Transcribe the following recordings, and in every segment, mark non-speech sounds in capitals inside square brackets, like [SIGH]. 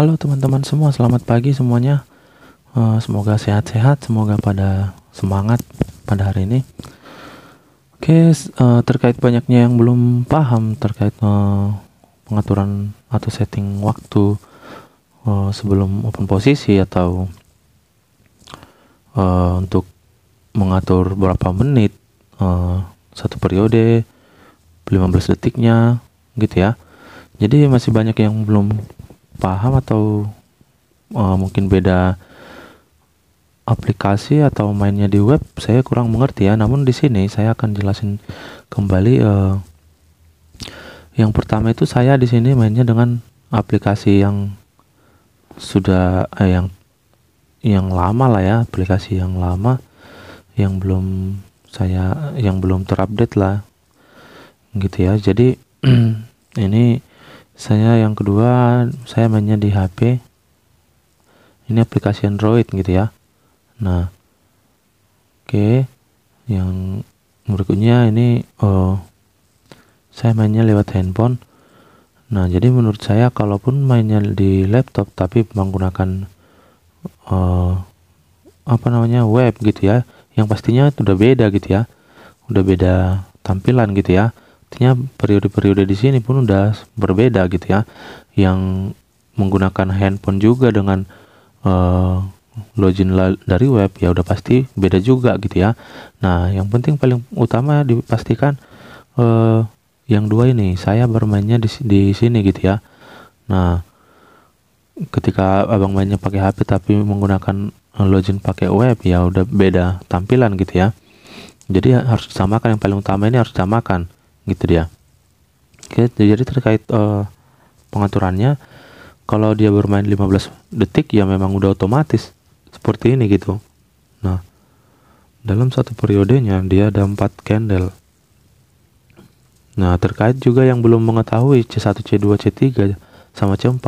Halo teman-teman semua, selamat pagi semuanya. Eh, semoga sehat-sehat, semoga pada semangat pada hari ini. Oke, eh, terkait banyaknya yang belum paham terkait eh, pengaturan atau setting waktu sebelum open posisi atau untuk mengatur berapa menit satu periode 15 detiknya gitu ya. Jadi masih banyak yang belum paham atau uh, mungkin beda aplikasi atau mainnya di web saya kurang mengerti ya namun di sini saya akan jelasin kembali uh, yang pertama itu saya di sini mainnya dengan aplikasi yang sudah eh, yang yang lama lah ya aplikasi yang lama yang belum saya yang belum terupdate lah gitu ya jadi [CLEARS THROAT] ini saya yang kedua saya mainnya di HP ini aplikasi Android gitu ya nah oke okay. yang berikutnya ini oh, saya mainnya lewat handphone nah jadi menurut saya kalaupun mainnya di laptop tapi menggunakan oh, apa namanya web gitu ya yang pastinya itu udah beda gitu ya udah beda tampilan gitu ya artinya periode-periode di sini pun udah berbeda gitu ya yang menggunakan handphone juga dengan uh, login dari web ya udah pasti beda juga gitu ya nah yang penting paling utama dipastikan uh, yang dua ini saya bermainnya di, di sini gitu ya nah ketika abang mainnya pakai HP tapi menggunakan login pakai web ya udah beda tampilan gitu ya jadi harus disamakan yang paling utama ini harus disamakan gitu dia Oke, jadi terkait uh, pengaturannya kalau dia bermain 15 detik ya memang udah otomatis seperti ini gitu nah dalam satu periodenya dia ada empat candle nah terkait juga yang belum mengetahui C1 C2 C3 sama C4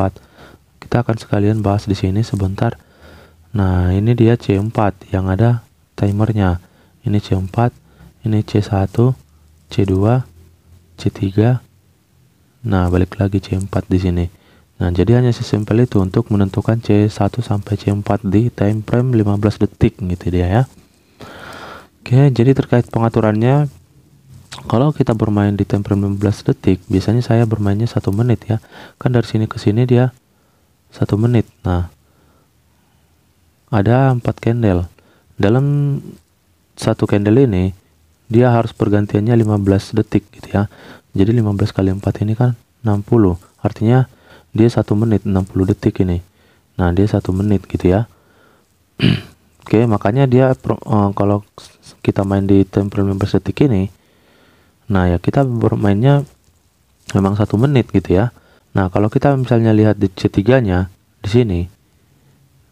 kita akan sekalian bahas di sini sebentar nah ini dia C4 yang ada timernya ini C4 ini C1 C2 C3. Nah, balik lagi C4 di sini. Nah, jadi hanya sesimpel itu untuk menentukan C1 sampai C4 di time frame 15 detik gitu dia ya. Oke, jadi terkait pengaturannya kalau kita bermain di time frame 15 detik, biasanya saya bermainnya 1 menit ya. Kan dari sini ke sini dia 1 menit. Nah, ada 4 candle. Dalam satu candle ini dia harus pergantiannya 15 detik gitu ya jadi 15 kali 4 ini kan 60 artinya dia satu menit 60 detik ini nah dia satu menit gitu ya [CLEARS THROAT] oke makanya dia uh, kalau kita main di tempel 15 detik ini nah ya kita bermainnya memang satu menit gitu ya nah kalau kita misalnya lihat di C3 nya di sini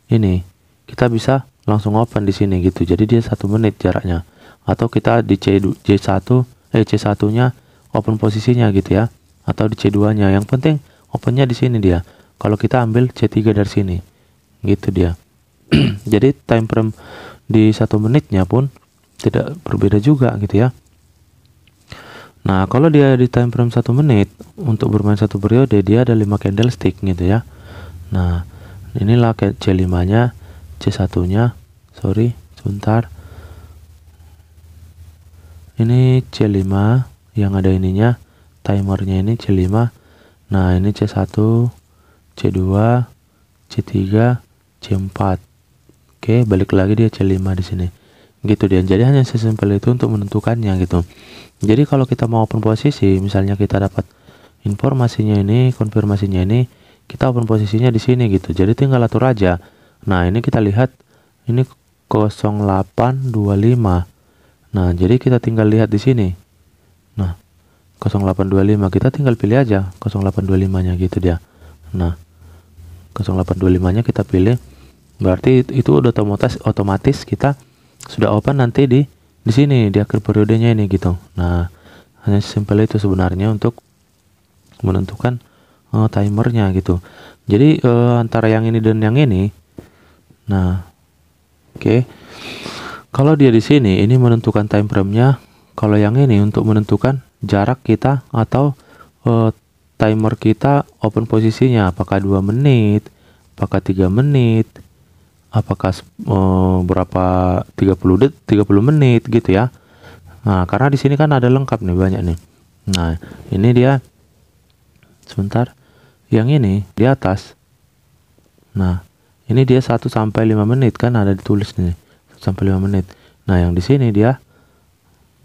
ini kita bisa langsung open di sini gitu jadi dia satu menit jaraknya atau kita di C 1 eh C1-nya open posisinya gitu ya atau di C2-nya. Yang penting opennya di sini dia. Kalau kita ambil C3 dari sini. Gitu dia. [CLEARS THROAT] Jadi time frame di satu menitnya pun tidak berbeda juga gitu ya. Nah, kalau dia di time frame satu menit untuk bermain satu periode dia ada 5 candlestick gitu ya. Nah, inilah C5-nya, C1-nya. Sorry, sebentar ini C5 yang ada ininya timernya ini C5 nah ini C1 C2 C3 C4 oke balik lagi dia C5 di sini gitu dia jadi hanya sesimpel itu untuk menentukannya gitu jadi kalau kita mau open posisi misalnya kita dapat informasinya ini konfirmasinya ini kita open posisinya di sini gitu jadi tinggal atur aja nah ini kita lihat ini 0825 Nah, jadi kita tinggal lihat di sini. Nah, 0825 kita tinggal pilih aja 0825-nya gitu dia. Nah, 0825-nya kita pilih. Berarti itu udah otomatis otomatis kita sudah open nanti di di sini di akhir periodenya ini gitu. Nah, hanya simpel itu sebenarnya untuk menentukan uh, timernya gitu. Jadi uh, antara yang ini dan yang ini. Nah, oke. Okay. Kalau dia di sini, ini menentukan time frame-nya. Kalau yang ini untuk menentukan jarak kita atau uh, timer kita open posisinya. Apakah 2 menit, apakah 3 menit, apakah uh, berapa 30 30 menit gitu ya. Nah, karena di sini kan ada lengkap nih banyak nih. Nah, ini dia sebentar. Yang ini di atas. Nah, ini dia 1 sampai 5 menit kan ada ditulis nih sampai 5 menit. Nah, yang di sini dia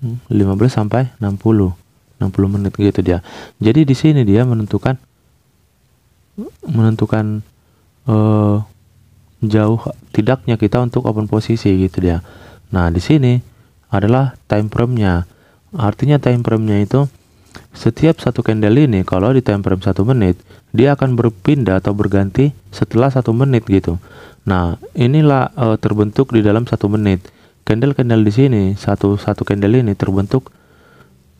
15 hmm, sampai 60. 60 menit gitu dia. Jadi di sini dia menentukan menentukan uh, jauh tidaknya kita untuk open posisi gitu dia. Nah, di sini adalah time frame-nya. Artinya time frame-nya itu setiap satu candle ini kalau di time frame 1 menit, dia akan berpindah atau berganti setelah satu menit gitu. Nah, inilah e, terbentuk di dalam satu menit. Candle-candle di sini, satu-satu candle ini terbentuk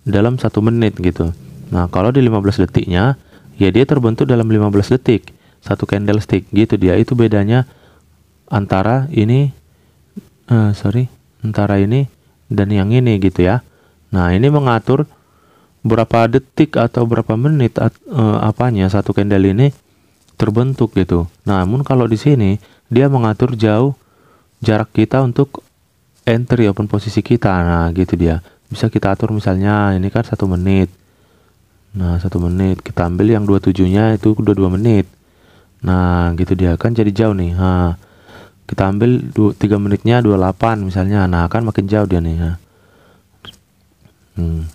dalam satu menit gitu. Nah, kalau di 15 detiknya, ya dia terbentuk dalam 15 detik. Satu candlestick gitu dia. Itu bedanya antara ini, uh, sorry, antara ini dan yang ini gitu ya. Nah, ini mengatur berapa detik atau berapa menit at, uh, apanya satu candle ini terbentuk gitu. Namun kalau di sini dia mengatur jauh jarak kita untuk entry open posisi kita. Nah gitu dia. Bisa kita atur misalnya ini kan satu menit. Nah satu menit kita ambil yang 27-nya itu 22 menit. Nah gitu dia kan jadi jauh nih. Nah, kita ambil 2, 3 menitnya 28 misalnya. Nah kan makin jauh dia nih. Nah. Hmm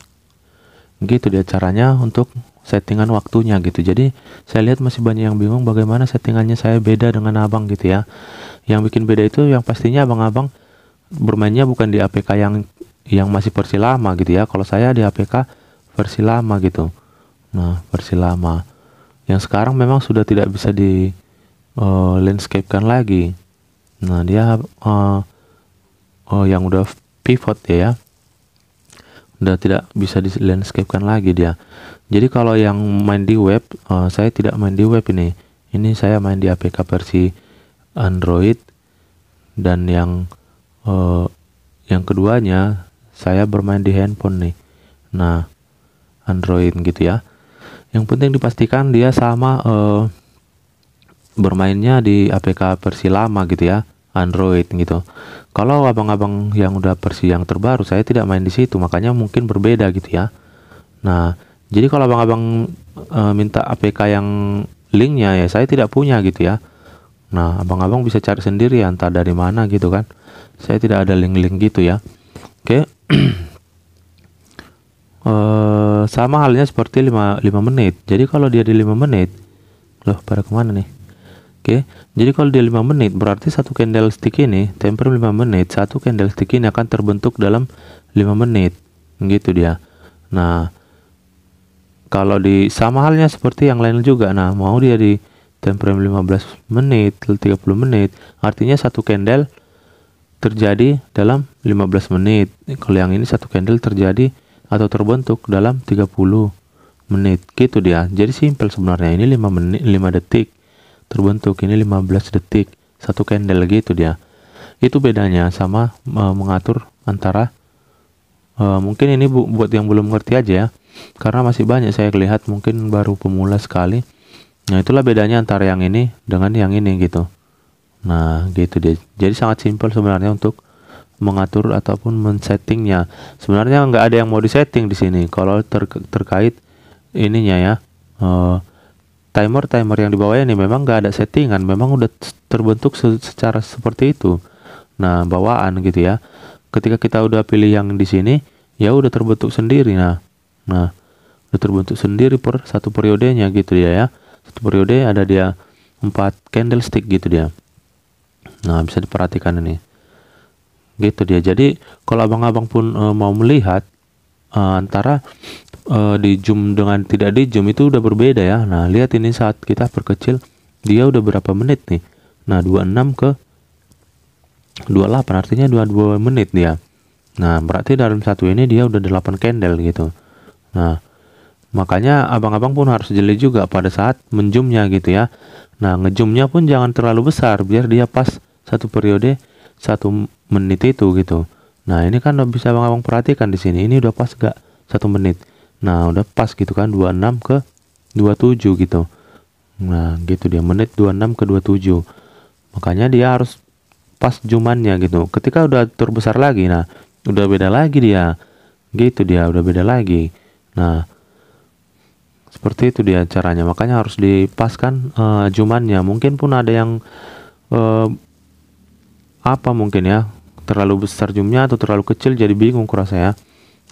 gitu dia caranya untuk settingan waktunya gitu jadi saya lihat masih banyak yang bingung bagaimana settingannya saya beda dengan abang gitu ya yang bikin beda itu yang pastinya abang-abang bermainnya bukan di APK yang yang masih versi lama gitu ya kalau saya di APK versi lama gitu nah versi lama yang sekarang memang sudah tidak bisa di uh, eh, landscape kan lagi nah dia uh, uh, yang udah pivot ya, ya udah tidak bisa di landscape kan lagi dia jadi kalau yang main di web uh, saya tidak main di web ini ini saya main di APK versi Android dan yang uh, yang keduanya saya bermain di handphone nih nah Android gitu ya yang penting dipastikan dia sama uh, bermainnya di APK versi lama gitu ya Android gitu. Kalau abang-abang yang udah versi yang terbaru, saya tidak main di situ, makanya mungkin berbeda gitu ya. Nah, jadi kalau abang-abang e, minta APK yang linknya ya, saya tidak punya gitu ya. Nah, abang-abang bisa cari sendiri ya, entah dari mana gitu kan. Saya tidak ada link-link gitu ya. Oke. Okay. [CLEARS THROAT] Eh, sama halnya seperti 5, 5 menit. Jadi kalau dia di 5 menit, loh pada kemana nih? Oke, jadi kalau dia 5 menit berarti satu candlestick ini temper 5 menit, satu candlestick ini akan terbentuk dalam 5 menit. Gitu dia. Nah, kalau di sama halnya seperti yang lain juga. Nah, mau dia di temper 15 menit, 30 menit, artinya satu candle terjadi dalam 15 menit. Kalau yang ini satu candle terjadi atau terbentuk dalam 30 menit. Gitu dia. Jadi simpel sebenarnya ini 5 menit 5 detik terbentuk ini 15 detik satu candle gitu dia itu bedanya sama e, mengatur antara e, mungkin ini bu, buat yang belum ngerti aja ya karena masih banyak saya lihat mungkin baru pemula sekali nah itulah bedanya antara yang ini dengan yang ini gitu nah gitu dia jadi sangat simpel sebenarnya untuk mengatur ataupun men-settingnya. Sebenarnya nggak ada yang mau disetting di sini. Kalau ter terkait ininya ya, uh, timer-timer yang di ini nih memang nggak ada settingan, memang udah terbentuk secara seperti itu. Nah, bawaan gitu ya. Ketika kita udah pilih yang di sini, ya udah terbentuk sendiri. Nah, nah udah terbentuk sendiri per satu periodenya gitu dia ya. Satu periode ada dia empat candlestick gitu dia. Nah, bisa diperhatikan ini. Gitu dia. Jadi, kalau abang-abang pun e, mau melihat uh, antara uh, eh, di zoom dengan tidak di zoom itu udah berbeda ya. Nah, lihat ini saat kita perkecil dia udah berapa menit nih. Nah, 26 ke 28 artinya 22 menit dia. Nah, berarti dalam satu ini dia udah 8 candle gitu. Nah, makanya abang-abang pun harus jeli juga pada saat menjumnya gitu ya. Nah, ngejumnya pun jangan terlalu besar biar dia pas satu periode satu menit itu gitu. Nah ini kan bisa bang abang perhatikan di sini ini udah pas gak satu menit. Nah udah pas gitu kan 26 ke 27 gitu. Nah gitu dia menit 26 ke 27. Makanya dia harus pas jumannya gitu. Ketika udah tur besar lagi nah udah beda lagi dia. Gitu dia udah beda lagi. Nah seperti itu dia caranya. Makanya harus dipaskan uh, jumannya. Mungkin pun ada yang uh, apa mungkin ya terlalu besar jumlahnya atau terlalu kecil jadi bingung kurasa ya.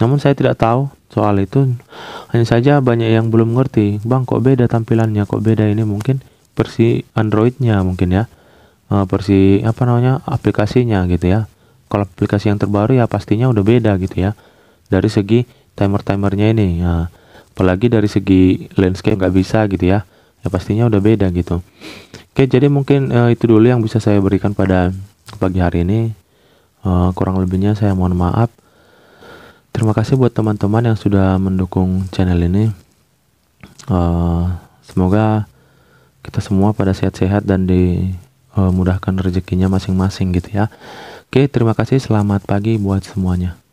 Namun saya tidak tahu soal itu. Hanya saja banyak yang belum ngerti. Bang kok beda tampilannya, kok beda ini mungkin versi Androidnya mungkin ya. E, versi apa namanya aplikasinya gitu ya. Kalau aplikasi yang terbaru ya pastinya udah beda gitu ya. Dari segi timer-timernya ini. Ya. Apalagi dari segi landscape nggak bisa gitu ya ya pastinya udah beda gitu. Oke, jadi mungkin eh, itu dulu yang bisa saya berikan pada pagi hari ini. Eh, kurang lebihnya saya mohon maaf. Terima kasih buat teman-teman yang sudah mendukung channel ini. Uh, semoga kita semua pada sehat-sehat dan dimudahkan rezekinya masing-masing gitu ya. Oke, terima kasih. Selamat pagi buat semuanya.